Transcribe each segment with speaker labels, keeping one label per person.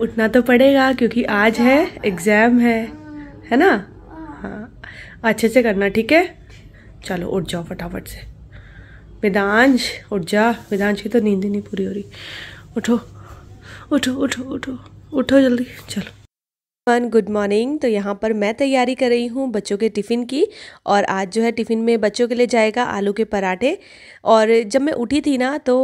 Speaker 1: उठना तो पड़ेगा क्योंकि आज है एग्ज़ाम है है ना हाँ अच्छे से करना ठीक है चलो उठ जाओ फटाफट से वेदांश उठ जा वेदांश की तो नींद ही नहीं पूरी हो रही उठो उठो उठो उठो उठो जल्दी चलो वन गुड मॉर्निंग तो यहाँ पर मैं तैयारी कर रही हूँ बच्चों के टिफ़िन की और आज जो है टिफ़िन में बच्चों के लिए जाएगा आलू के पराठे और जब मैं उठी थी ना तो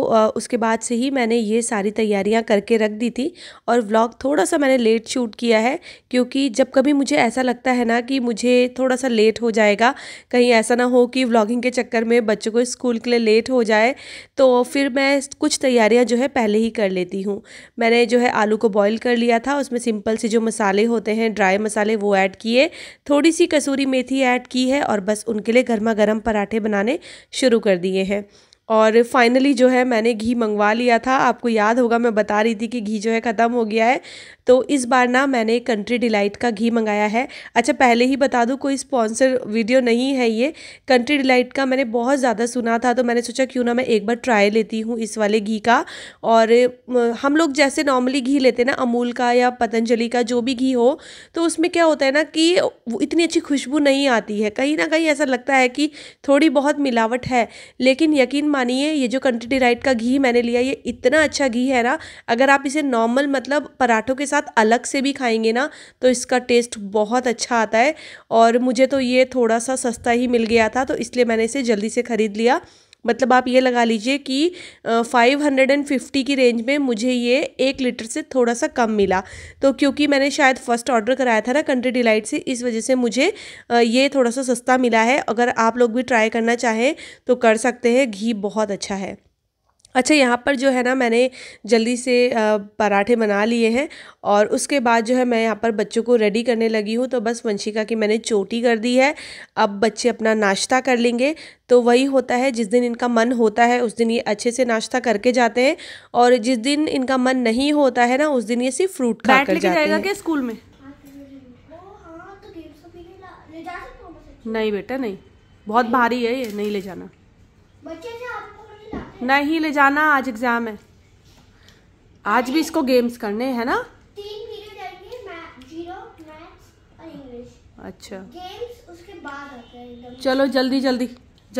Speaker 1: उसके बाद से ही मैंने ये सारी तैयारियाँ करके रख दी थी और व्लॉग थोड़ा सा मैंने लेट शूट किया है क्योंकि जब कभी मुझे ऐसा लगता है ना कि मुझे थोड़ा सा लेट हो जाएगा कहीं ऐसा ना हो कि व्लॉगिंग के चक्कर में बच्चों को स्कूल के लिए लेट हो जाए तो फिर मैं कुछ तैयारियाँ जो है पहले ही कर लेती हूँ मैंने जो है आलू को बॉयल कर लिया था उसमें सिंपल से जो मसाले होते हैं ड्राई मसाले वो ऐड किए थोड़ी सी कसूरी मेथी ऐड की है और बस उनके लिए गर्मा गर्म पराठे बनाने शुरू कर दिए हैं और फाइनली जो है मैंने घी मंगवा लिया था आपको याद होगा मैं बता रही थी कि घी जो है ख़त्म हो गया है तो इस बार ना मैंने कंट्री डिलाइट का घी मंगाया है अच्छा पहले ही बता दूँ कोई स्पॉन्सर वीडियो नहीं है ये कंट्री डिलाइट का मैंने बहुत ज़्यादा सुना था तो मैंने सोचा क्यों ना मैं एक बार ट्राई लेती हूँ इस वाले घी का और हम लोग जैसे नॉर्मली घी लेते ना अमूल का या पतंजलि का जो भी घी हो तो उसमें क्या होता है ना कि इतनी अच्छी खुशबू नहीं आती है कहीं ना कहीं ऐसा लगता है कि थोड़ी बहुत मिलावट है लेकिन यकीन मानिए ये जो कंट्री डिराइड का घी मैंने लिया ये इतना अच्छा घी है ना अगर आप इसे नॉर्मल मतलब पराठों के साथ अलग से भी खाएंगे ना तो इसका टेस्ट बहुत अच्छा आता है और मुझे तो ये थोड़ा सा सस्ता ही मिल गया था तो इसलिए मैंने इसे जल्दी से ख़रीद लिया मतलब आप ये लगा लीजिए कि फाइव हंड्रेड एंड फिफ्टी की रेंज में मुझे ये एक लीटर से थोड़ा सा कम मिला तो क्योंकि मैंने शायद फर्स्ट ऑर्डर कराया था ना कंट्री डिलाइट से इस वजह से मुझे ये थोड़ा सा सस्ता मिला है अगर आप लोग भी ट्राई करना चाहें तो कर सकते हैं घी बहुत अच्छा है अच्छा यहाँ पर जो है ना मैंने जल्दी से पराठे बना लिए हैं और उसके बाद जो है मैं यहाँ पर बच्चों को रेडी करने लगी हूँ तो बस वंशिका की मैंने चोटी कर दी है अब बच्चे अपना नाश्ता कर लेंगे तो वही होता है जिस दिन इनका मन होता है उस दिन ये अच्छे से नाश्ता करके जाते हैं और जिस दिन इनका मन नहीं होता है ना उस दिन ये सिर्फ फ्रूट खा कर जाएगा क्या स्कूल में हाँ, तो तो नहीं बेटा नहीं बहुत भारी है ये नहीं ले जाना नहीं ले जाना आज एग्जाम है आज भी इसको गेम्स करने है ना तीन जीरो मैथ्स और इंग्लिश अच्छा गेम्स उसके बाद आते हैं चलो जल्दी जल्दी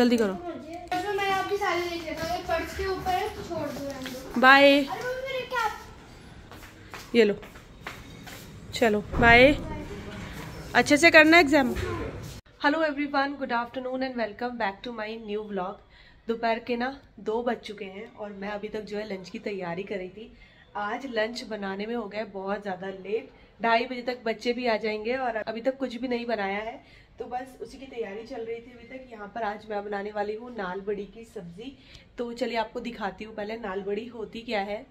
Speaker 1: जल्दी करो तो मैं आपकी सारी पर्स के ऊपर छोड़ बाय ये लो चलो बाय अच्छे से करना exam hello everyone good afternoon and welcome back to my new blog दोपहर के ना दो बज चुके हैं और मैं अभी तक जो है लंच की तैयारी कर रही थी आज लंच बनाने में हो गया बहुत ज़्यादा लेट ढाई बजे तक बच्चे भी आ जाएंगे और अभी तक कुछ भी नहीं बनाया है तो बस उसी की तैयारी चल रही थी अभी तक यहाँ पर आज मैं बनाने वाली हूँ नाल बड़ी की सब्ज़ी तो चलिए आपको दिखाती हूँ पहले नाल बड़ी होती क्या है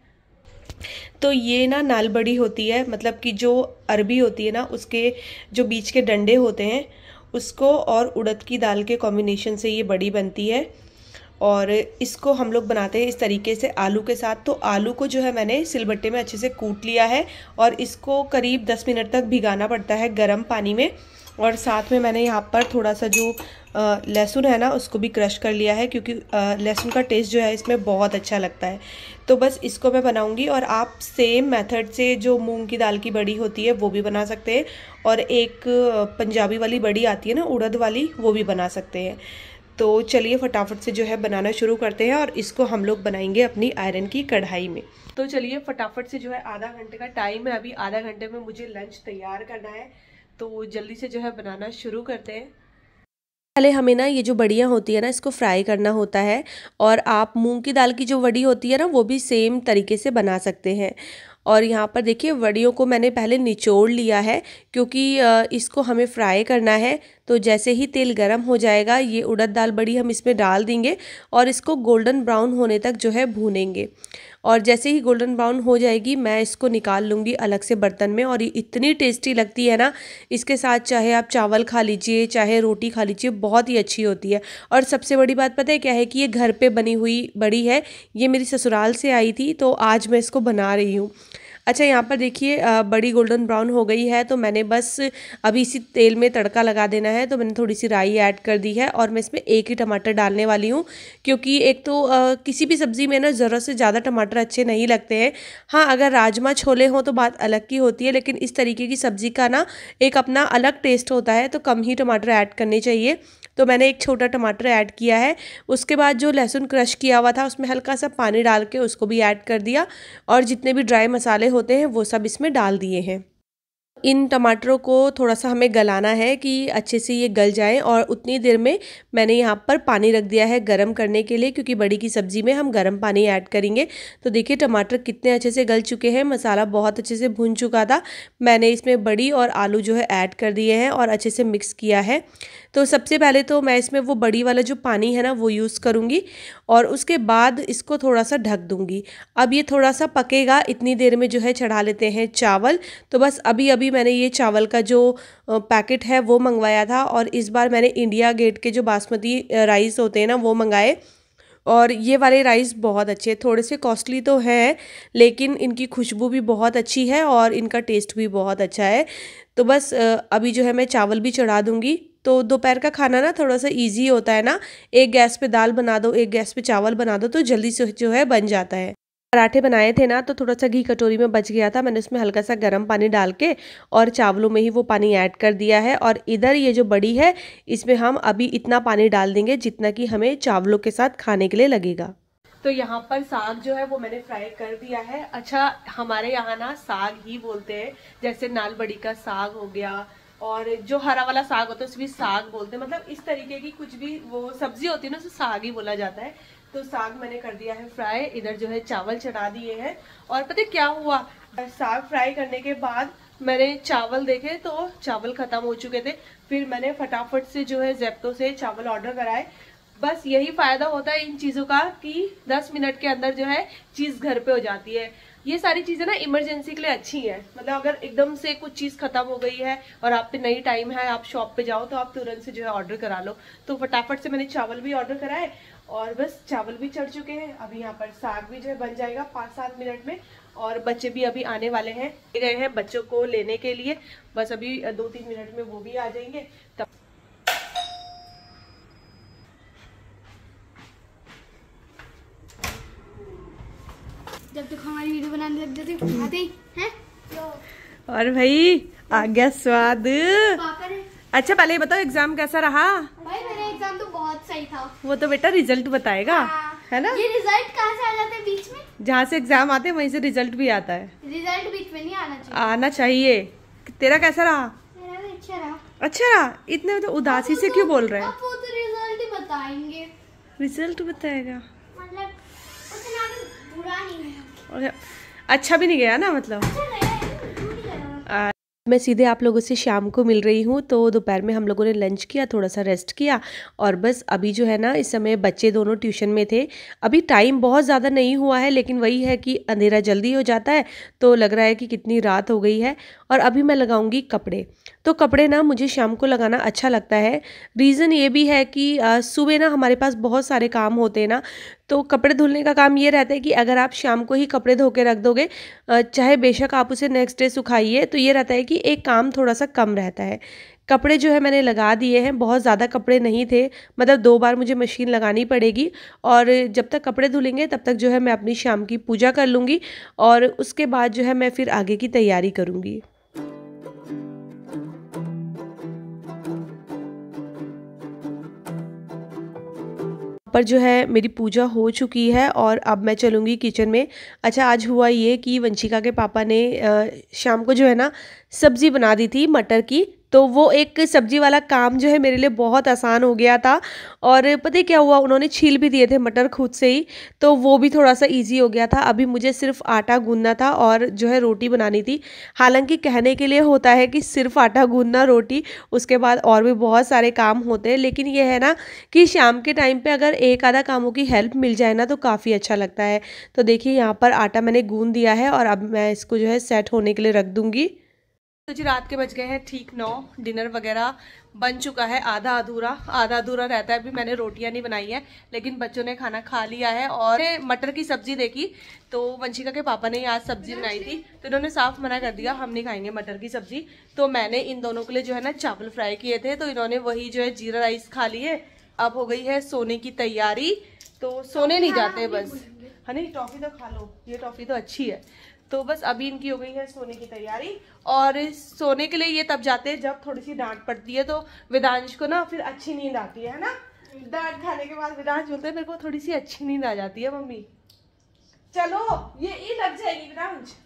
Speaker 1: तो ये ना नाल बड़ी होती है मतलब कि जो अरबी होती है ना उसके जो बीच के डंडे होते हैं उसको और उड़द की दाल के कॉम्बिनेशन से ये बड़ी बनती है और इसको हम लोग बनाते हैं इस तरीके से आलू के साथ तो आलू को जो है मैंने सिलबट्टे में अच्छे से कूट लिया है और इसको करीब दस मिनट तक भिगाना पड़ता है गर्म पानी में और साथ में मैंने यहाँ पर थोड़ा सा जो लहसुन है ना उसको भी क्रश कर लिया है क्योंकि लहसुन का टेस्ट जो है इसमें बहुत अच्छा लगता है तो बस इसको मैं बनाऊंगी और आप सेम मेथड से जो मूंग की दाल की बड़ी होती है वो भी बना सकते हैं और एक पंजाबी वाली बड़ी आती है ना उड़द वाली वो भी बना सकते हैं तो चलिए फटाफट से जो है बनाना शुरू करते हैं और इसको हम लोग बनाएंगे अपनी आयरन की कढ़ाई में तो चलिए फटाफट से जो है आधा घंटे का टाइम है अभी आधा घंटे में मुझे लंच तैयार करना है तो जल्दी से जो है बनाना शुरू करते हैं पहले हमें ना ये जो बड़ियाँ होती है ना इसको फ्राई करना होता है और आप मूंग की दाल की जो वड़ी होती है ना वो भी सेम तरीके से बना सकते हैं और यहाँ पर देखिए वड़ियों को मैंने पहले निचोड़ लिया है क्योंकि इसको हमें फ्राई करना है तो जैसे ही तेल गर्म हो जाएगा ये उड़द दाल बड़ी हम इसमें डाल देंगे और इसको गोल्डन ब्राउन होने तक जो है भूनेंगे और जैसे ही गोल्डन ब्राउन हो जाएगी मैं इसको निकाल लूँगी अलग से बर्तन में और ये इतनी टेस्टी लगती है ना इसके साथ चाहे आप चावल खा लीजिए चाहे रोटी खा लीजिए बहुत ही अच्छी होती है और सबसे बड़ी बात पता है क्या है कि ये घर पे बनी हुई बड़ी है ये मेरी ससुराल से आई थी तो आज मैं इसको बना रही हूँ अच्छा यहाँ पर देखिए बड़ी गोल्डन ब्राउन हो गई है तो मैंने बस अभी इसी तेल में तड़का लगा देना है तो मैंने थोड़ी सी राई ऐड कर दी है और मैं इसमें एक ही टमाटर डालने वाली हूँ क्योंकि एक तो आ, किसी भी सब्ज़ी में ना ज़रूरत से ज़्यादा टमाटर अच्छे नहीं लगते हैं हाँ अगर राजमा छोले हों तो बात अलग की होती है लेकिन इस तरीके की सब्ज़ी का ना एक अपना अलग टेस्ट होता है तो कम ही टमाटर ऐड करने चाहिए तो मैंने एक छोटा टमाटर ऐड किया है उसके बाद जो लहसुन क्रश किया हुआ था उसमें हल्का सा पानी डाल के उसको भी ऐड कर दिया और जितने भी ड्राई मसाले होते हैं वो सब इसमें डाल दिए हैं इन टमाटरों को थोड़ा सा हमें गलाना है कि अच्छे से ये गल जाएं और उतनी देर में मैंने यहाँ पर पानी रख दिया है गरम करने के लिए क्योंकि बड़ी की सब्ज़ी में हम गरम पानी ऐड करेंगे तो देखिए टमाटर कितने अच्छे से गल चुके हैं मसाला बहुत अच्छे से भून चुका था मैंने इसमें बड़ी और आलू जो है ऐड कर दिए हैं और अच्छे से मिक्स किया है तो सबसे पहले तो मैं इसमें वो बड़ी वाला जो पानी है ना वो यूज़ करूँगी और उसके बाद इसको थोड़ा सा ढक दूँगी अब ये थोड़ा सा पकेगा इतनी देर में जो है चढ़ा लेते हैं चावल तो बस अभी अभी मैंने ये चावल का जो पैकेट है वो मंगवाया था और इस बार मैंने इंडिया गेट के जो बासमती राइस होते हैं ना वो मंगाए और ये वाले राइस बहुत अच्छे थोड़े से कॉस्टली तो हैं लेकिन इनकी खुशबू भी बहुत अच्छी है और इनका टेस्ट भी बहुत अच्छा है तो बस अभी जो है मैं चावल भी चढ़ा दूँगी तो दोपहर का खाना ना थोड़ा सा ईजी होता है ना एक गैस पे दाल बना दो एक गैस पे चावल बना दो तो जल्दी से जो है बन जाता है पराठे बनाए थे ना तो थोड़ा सा घी कटोरी में बच गया था मैंने उसमें हल्का सा गर्म पानी डाल के और चावलों में ही वो पानी ऐड कर दिया है और इधर ये जो बड़ी है इसमें हम अभी इतना पानी डाल देंगे जितना कि हमें चावलों के साथ खाने के लिए लगेगा तो यहाँ पर साग जो है वो मैंने फ्राई कर दिया है अच्छा हमारे यहाँ ना साग ही बोलते हैं जैसे नाल बड़ी का साग हो गया और जो हरा वाला साग होता है उसे भी साग बोलते हैं मतलब इस तरीके की कुछ भी वो सब्जी होती है ना उसे साग ही बोला जाता है तो साग मैंने कर दिया है फ्राई इधर जो है चावल चढ़ा दिए हैं और पता क्या हुआ साग फ्राई करने के बाद मैंने चावल देखे तो चावल ख़त्म हो चुके थे फिर मैंने फटाफट से जो है जेप्टो से चावल ऑर्डर कराए बस यही फ़ायदा होता है इन चीज़ों का कि 10 मिनट के अंदर जो है चीज़ घर पे हो जाती है ये सारी चीज़ें ना इमरजेंसी के लिए अच्छी हैं मतलब अगर एकदम से कुछ चीज़ खत्म हो गई है और आप पे नई टाइम है आप शॉप पे जाओ तो आप तुरंत से जो है ऑर्डर करा लो तो फटाफट से मैंने चावल भी ऑर्डर कराए और बस चावल भी चढ़ चुके हैं अभी यहाँ पर साग भी जो है बन जाएगा पाँच सात मिनट में और बच्चे भी अभी आने वाले हैं गए हैं बच्चों को लेने के लिए बस अभी दो तीन मिनट में वो भी आ जाएंगे तब और भाई आ गया स्वाद अच्छा पहले बताओ एग्जाम कैसा रहा भाई मेरा एग्जाम तो बहुत सही था वो तो बेटा रिजल्ट बताएगा हाँ। है ना ये रिजल्ट कहाँ से आ जाते हैं बीच में जहाँ से एग्जाम आते हैं वहीं से रिजल्ट भी आता है रिजल्ट बीच में नहीं आना चाहिए आना चाहिए तेरा कैसा रहा मेरा भी अच्छा रहा अच्छा रहा इतने तो उदासी से क्यों तो- बोल रहे हैं वो तो रिजल्ट ही बताएंगे रिजल्ट बताएगा मतलब उतना तो बुरा नहीं है अच्छा भी नहीं गया ना मतलब अच्छा तो मैं सीधे आप लोगों से शाम को मिल रही हूँ तो दोपहर में हम लोगों ने लंच किया थोड़ा सा रेस्ट किया और बस अभी जो है ना इस समय बच्चे दोनों ट्यूशन में थे अभी टाइम बहुत ज़्यादा नहीं हुआ है लेकिन वही है कि अंधेरा जल्दी हो जाता है तो लग रहा है कि कितनी रात हो गई है और अभी मैं लगाऊंगी कपड़े तो कपड़े ना मुझे शाम को लगाना अच्छा लगता है रीज़न ये भी है कि सुबह ना हमारे पास बहुत सारे काम होते हैं ना तो कपड़े धुलने का काम ये रहता है कि अगर आप शाम को ही कपड़े धो के रख दोगे चाहे बेशक आप उसे नेक्स्ट डे सुखाइए तो ये रहता है कि एक काम थोड़ा सा कम रहता है कपड़े जो है मैंने लगा दिए हैं बहुत ज़्यादा कपड़े नहीं थे मतलब दो बार मुझे मशीन लगानी पड़ेगी और जब तक कपड़े धुलेंगे तब तक जो है मैं अपनी शाम की पूजा कर लूँगी और उसके बाद जो है मैं फिर आगे की तैयारी करूँगी पर जो है मेरी पूजा हो चुकी है और अब मैं चलूँगी किचन में अच्छा आज हुआ ये कि वंशिका के पापा ने शाम को जो है ना सब्ज़ी बना दी थी मटर की तो वो एक सब्जी वाला काम जो है मेरे लिए बहुत आसान हो गया था और पता क्या हुआ उन्होंने छील भी दिए थे मटर खुद से ही तो वो भी थोड़ा सा ईजी हो गया था अभी मुझे सिर्फ आटा गूंदना था और जो है रोटी बनानी थी हालांकि कहने के लिए होता है कि सिर्फ आटा गूंदना रोटी उसके बाद और भी बहुत सारे काम होते हैं लेकिन ये है ना कि शाम के टाइम पे अगर एक आधा कामों की हेल्प मिल जाए ना तो काफ़ी अच्छा लगता है तो देखिए यहाँ पर आटा मैंने गूंद दिया है और अब मैं इसको जो है सेट होने के लिए रख दूँगी तो जी रात के बज गए हैं ठीक नौ डिनर वगैरह बन चुका है आधा अधूरा आधा अधूरा रहता है अभी मैंने रोटियां नहीं बनाई हैं लेकिन बच्चों ने खाना खा लिया है और मटर की सब्जी देखी तो वंशिका के पापा ने आज सब्जी बनाई थी तो इन्होंने साफ मना कर दिया हम नहीं खाएंगे मटर की सब्जी तो मैंने इन दोनों के लिए जो है ना चावल फ्राई किए थे तो इन्होंने वही जो है जीरा राइस खा लिए अब हो गई है सोने की तैयारी तो सोने नहीं जाते बस है हाँ नहीं टॉफ़ी तो खा लो ये टॉफ़ी तो अच्छी है तो बस अभी इनकी हो गई है सोने की तैयारी और सोने के लिए ये तब जाते हैं जब थोड़ी सी डांट पड़ती है तो वेदांश को ना फिर अच्छी नींद आती है ना डांट खाने के बाद वेदांश बोलते हैं मेरे को थोड़ी सी अच्छी नींद आ जाती है मम्मी चलो ये ईद लग जाएगी वेदांश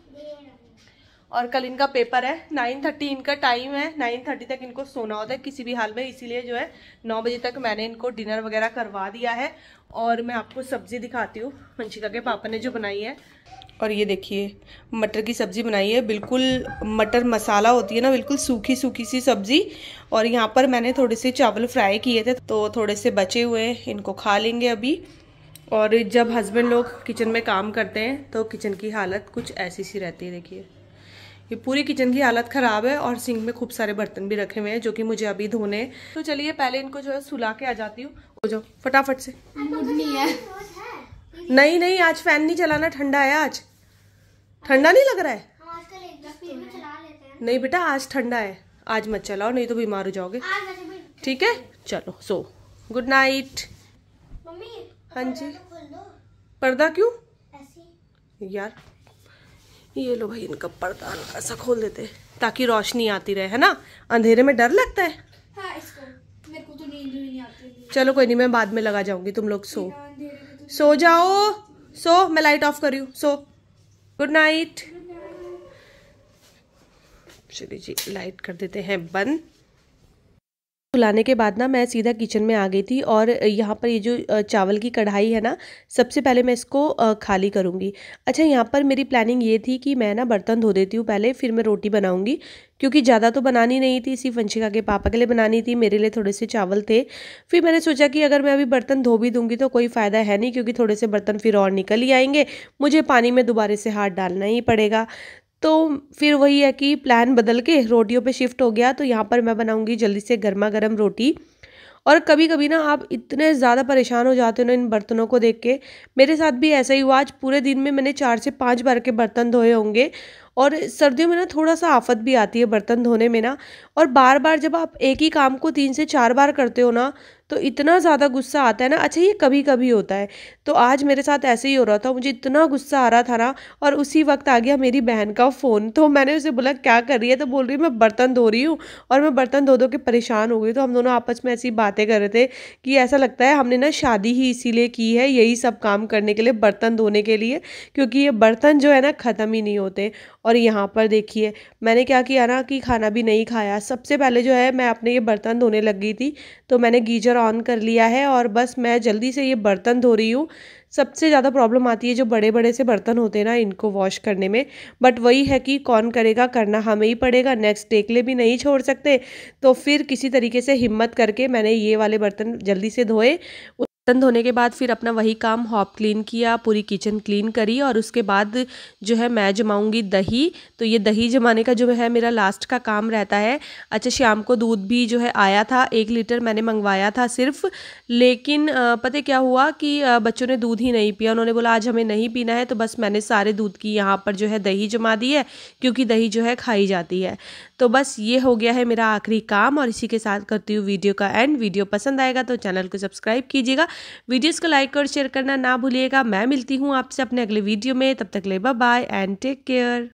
Speaker 1: और कल इनका पेपर है नाइन थर्टी इनका टाइम है नाइन थर्टी तक इनको सोना होता है किसी भी हाल में इसीलिए जो है नौ बजे तक मैंने इनको डिनर वगैरह करवा दिया है और मैं आपको सब्ज़ी दिखाती हूँ वंशिका के पापा ने जो बनाई है और ये देखिए मटर की सब्ज़ी बनाई है बिल्कुल मटर मसाला होती है ना बिल्कुल सूखी सूखी सी सब्ज़ी और यहाँ पर मैंने थोड़े से चावल फ्राई किए थे तो थोड़े से बचे हुए इनको खा लेंगे अभी और जब हस्बैंड लोग किचन में काम करते हैं तो किचन की हालत कुछ ऐसी सी रहती है देखिए ये पूरी किचन की हालत ख़राब है और सिंक में खूब सारे बर्तन भी रखे हुए हैं जो कि मुझे अभी धोने तो चलिए पहले इनको जो है सुला के आ जाती हूँ वो जो फटाफट से नहीं नहीं नहीं आज फैन नहीं चलाना ठंडा है आज ठंडा नहीं लग रहा है नहीं बेटा आज ठंडा है आज मत चलाओ नहीं तो बीमार हो जाओगे ठीक है चलो सो गुड नाइट हाँ जी तो पर्दा क्यों यार ये लो भाई इनका पर्दा ऐसा खोल देते ताकि रोशनी आती रहे है ना अंधेरे में डर लगता है हाँ, इसको मेरे को तो नींद नहीं आती चलो कोई नहीं मैं बाद में लगा जाऊंगी तुम लोग सो तो सो जाओ सो मैं लाइट ऑफ करी हूँ सो गुड नाइट चलिए जी लाइट कर देते हैं बंद खुलाने के बाद ना मैं सीधा किचन में आ गई थी और यहाँ पर ये जो चावल की कढ़ाई है ना सबसे पहले मैं इसको खाली करूँगी अच्छा यहाँ पर मेरी प्लानिंग ये थी कि मैं ना बर्तन धो देती हूँ पहले फिर मैं रोटी बनाऊँगी क्योंकि ज़्यादा तो बनानी नहीं थी इसी वंशिका के पापा के लिए बनानी थी मेरे लिए थोड़े से चावल थे फिर मैंने सोचा कि अगर मैं अभी बर्तन धो भी दूंगी तो कोई फ़ायदा है नहीं क्योंकि थोड़े से बर्तन फिर और निकल ही आएंगे मुझे पानी में दोबारा से हाथ डालना ही पड़ेगा तो फिर वही है कि प्लान बदल के रोटियों पे शिफ्ट हो गया तो यहाँ पर मैं बनाऊँगी जल्दी से गर्मा गर्म रोटी और कभी कभी ना आप इतने ज़्यादा परेशान हो जाते हो ना इन बर्तनों को देख के मेरे साथ भी ऐसा ही हुआ आज पूरे दिन में मैंने चार से पाँच बार के बर्तन धोए होंगे और सर्दियों में ना थोड़ा सा आफत भी आती है बर्तन धोने में ना और बार बार जब आप एक ही काम को तीन से चार बार करते हो ना तो इतना ज़्यादा गुस्सा आता है ना अच्छा ये कभी कभी होता है तो आज मेरे साथ ऐसे ही हो रहा था मुझे इतना गुस्सा आ रहा था ना और उसी वक्त आ गया मेरी बहन का फ़ोन तो मैंने उसे बोला क्या कर रही है तो बोल रही मैं बर्तन धो रही हूँ और मैं बर्तन धो धो के परेशान हो गई तो हम दोनों आपस में ऐसी बातें कर रहे थे कि ऐसा लगता है हमने ना शादी ही इसीलिए की है यही सब काम करने के लिए बर्तन धोने के लिए क्योंकि ये बर्तन जो है ना ख़त्म ही नहीं होते और यहाँ पर देखिए मैंने क्या किया ना कि खाना भी नहीं खाया सबसे पहले जो है मैं अपने ये बर्तन धोने लग गई थी तो मैंने गीजर ऑन कर लिया है और बस मैं जल्दी से ये बर्तन धो रही हूँ सबसे ज़्यादा प्रॉब्लम आती है जो बड़े बड़े से बर्तन होते हैं ना इनको वॉश करने में बट वही है कि कौन करेगा करना हमें ही पड़ेगा नेक्स्ट डे के लिए भी नहीं छोड़ सकते तो फिर किसी तरीके से हिम्मत करके मैंने ये वाले बर्तन जल्दी से धोए बर्तन धोने के बाद फिर अपना वही काम हॉप क्लीन किया पूरी किचन क्लीन करी और उसके बाद जो है मैं जमाऊँगी दही तो ये दही जमाने का जो है मेरा लास्ट का काम रहता है अच्छा शाम को दूध भी जो है आया था एक लीटर मैंने मंगवाया था सिर्फ लेकिन पता क्या हुआ कि बच्चों ने दूध ही नहीं पिया उन्होंने बोला आज हमें नहीं पीना है तो बस मैंने सारे दूध की यहाँ पर जो है दही जमा दी है क्योंकि दही जो है खाई जाती है तो बस ये हो गया है मेरा आखिरी काम और इसी के साथ करती हूँ वीडियो का एंड वीडियो पसंद आएगा तो चैनल को सब्सक्राइब कीजिएगा वीडियोज़ को लाइक और शेयर करना ना भूलिएगा मैं मिलती हूँ आपसे अपने अगले वीडियो में तब तक ले बाय एंड टेक केयर